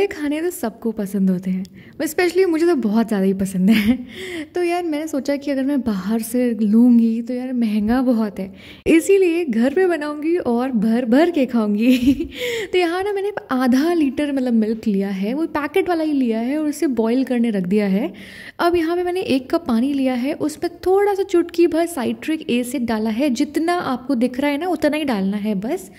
मज़े खाने तो सबको पसंद होते हैं स्पेशली मुझे तो बहुत ज़्यादा ही पसंद है तो यार मैंने सोचा कि अगर मैं बाहर से लूँगी तो यार महंगा बहुत है इसीलिए घर पे बनाऊँगी और भर भर के खाऊँगी तो यहाँ ना मैंने आधा लीटर मतलब मिल्क लिया है वो पैकेट वाला ही लिया है और उसे बॉईल करने रख दिया है अब यहाँ पर मैंने एक कप पानी लिया है उसमें थोड़ा सा चुटकी भर साइट्रिक एसिड डाला है जितना आपको दिख रहा है ना उतना ही डालना है बस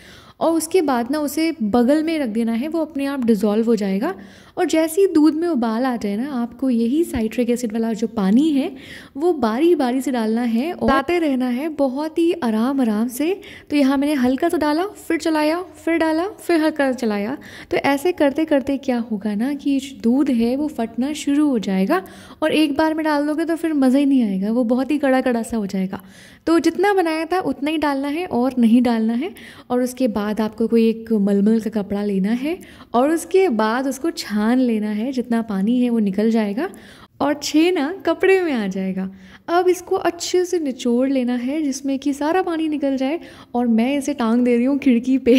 और उसके बाद ना उसे बगल में रख देना है वो अपने आप डिज़ोल्व हो जाएगा और जैसे ही दूध में उबाल आ जाए ना आपको यही साइट्रिक एसिड वाला जो पानी है वो बारी बारी से डालना है और आते रहना है बहुत ही आराम आराम से तो यहाँ मैंने हल्का सा डाला फिर चलाया फिर डाला फिर हल्का सा चलाया तो ऐसे करते करते क्या होगा ना कि दूध है वो फटना शुरू हो जाएगा और एक बार में डाल दोगे तो फिर मज़ा ही नहीं आएगा वो बहुत ही कड़ा कड़ा सा हो जाएगा तो जितना बनाया था उतना ही डालना है और नहीं डालना है और उसके बाद बाद आपको कोई एक मलमल का कपड़ा लेना है और उसके बाद उसको छान लेना है जितना पानी है वो निकल जाएगा और छः ना कपड़े में आ जाएगा अब इसको अच्छे से निचोड़ लेना है जिसमें कि सारा पानी निकल जाए और मैं इसे टांग दे रही हूँ खिड़की पे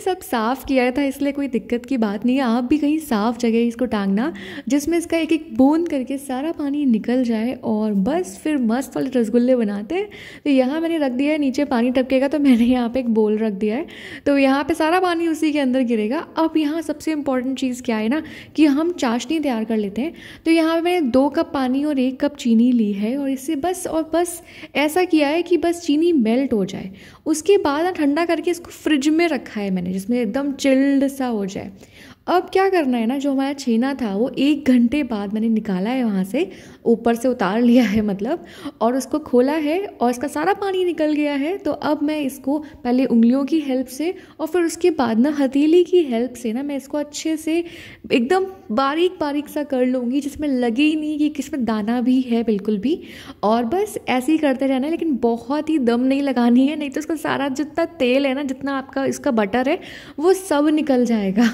सब साफ़ किया था इसलिए कोई दिक्कत की बात नहीं है आप भी कहीं साफ़ जगह इसको टांगना जिसमें इसका एक एक बूंद करके सारा पानी निकल जाए और बस फिर मस्त वाले रसगुल्ले बनाते हैं तो यहाँ मैंने रख दिया है नीचे पानी टपकेगा तो मैंने यहाँ पर एक बोल रख दिया है तो यहाँ पर सारा पानी उसी के अंदर गिरेगा अब यहाँ सबसे इम्पॉर्टेंट चीज़ क्या है ना कि हम चाशनी तैयार कर लेते हैं तो यहाँ पर मैंने दो कप पानी और एक कप चीनी ली है और इसे बस और बस ऐसा किया है कि बस चीनी मेल्ट हो जाए उसके बाद ना ठंडा करके इसको फ्रिज में रखा है मैंने जिसमें एकदम चिल्ड सा हो जाए अब क्या करना है ना जो हमारा छीना था वो एक घंटे बाद मैंने निकाला है वहाँ से ऊपर से उतार लिया है मतलब और उसको खोला है और इसका सारा पानी निकल गया है तो अब मैं इसको पहले उंगलियों की हेल्प से और फिर उसके बाद ना हथेली की हेल्प से ना मैं इसको अच्छे से एकदम बारीक बारीक सा कर लूँगी जिसमें लगे ही नहीं कि किसमें दाना भी है बिल्कुल भी और बस ऐसे ही करते रहना है लेकिन बहुत ही दम नहीं लगानी है नहीं तो उसका सारा जितना तेल है ना जितना आपका इसका बटर है वो सब निकल जाएगा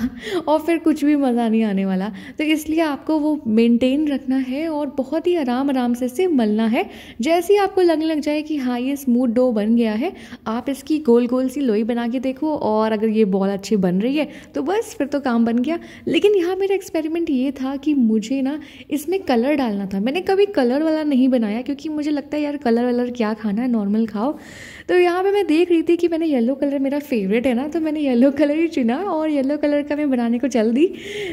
और फिर कुछ भी मज़ा नहीं आने वाला तो इसलिए आपको वो मेंटेन रखना है और बहुत ही आराम आराम से इसे मलना है जैसे ही आपको लगने लग जाए कि हाँ ये स्मूथ डो बन गया है आप इसकी गोल गोल सी लोई बना के देखो और अगर ये बॉल अच्छी बन रही है तो बस फिर तो काम बन गया लेकिन यहाँ मेरा एक्सपेरिमेंट ये था कि मुझे ना इसमें कलर डालना था मैंने कभी कलर वाला नहीं बनाया क्योंकि मुझे लगता है यार कलर वलर क्या खाना है नॉर्मल खाओ तो यहाँ पे मैं देख रही थी कि मैंने येलो कलर मेरा फेवरेट है ना तो मैंने येलो कलर ही चुना और येलो कलर का मैं बनाने को जल्दी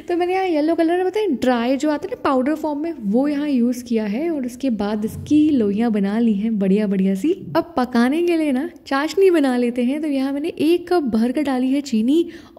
तो मैंने यहाँ येलो कलर बताया ड्राई जो आता है ना पाउडर फॉर्म में वो यहाँ यूज़ किया है और उसके बाद इसकी लोइयाँ बना ली हैं बढ़िया बढ़िया सी अब पकाने के लिए ना चाशनी बना लेते हैं तो यहाँ मैंने एक कप भर कर डाली है चीनी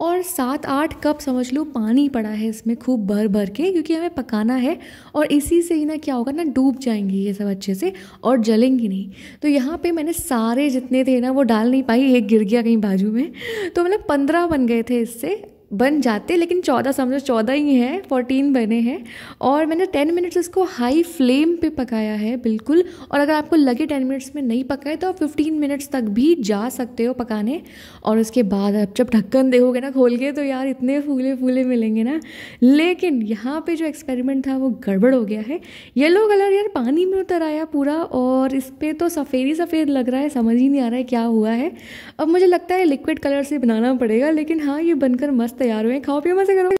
और सात आठ कप समझ लो पानी पड़ा है इसमें खूब भर भर के क्योंकि हमें पकाना है और इसी से ही ना क्या होगा ना डूब जाएंगी ये सब अच्छे से और जलेंगी नहीं तो यहाँ पर मैंने सारे जितने थे ना वो डाल नहीं पाई एक गिर गया कहीं बाजू में तो मतलब पंद्रह बन गए थे इससे बन जाते लेकिन चौदह समझो चौदह ही हैं फोर्टीन बने हैं और मैंने टेन मिनट्स इसको हाई फ्लेम पे पकाया है बिल्कुल और अगर आपको लगे टेन मिनट्स में नहीं पकाए तो आप फिफ्टीन मिनट्स तक भी जा सकते हो पकाने और उसके बाद आप जब ढक्कन देखोगे ना खोल के तो यार इतने फूले फूले मिलेंगे ना लेकिन यहाँ पर जो एक्सपेरिमेंट था वो गड़बड़ हो गया है येलो कलर यार पानी में उतर आया पूरा और इस पर तो सफ़ेद ही सफ़ेद लग रहा है समझ ही नहीं आ रहा है क्या हुआ है अब मुझे लगता है लिक्विड कलर से बनाना पड़ेगा लेकिन हाँ ये बनकर मस्त तैयार हुए खाओ पियो मजे करो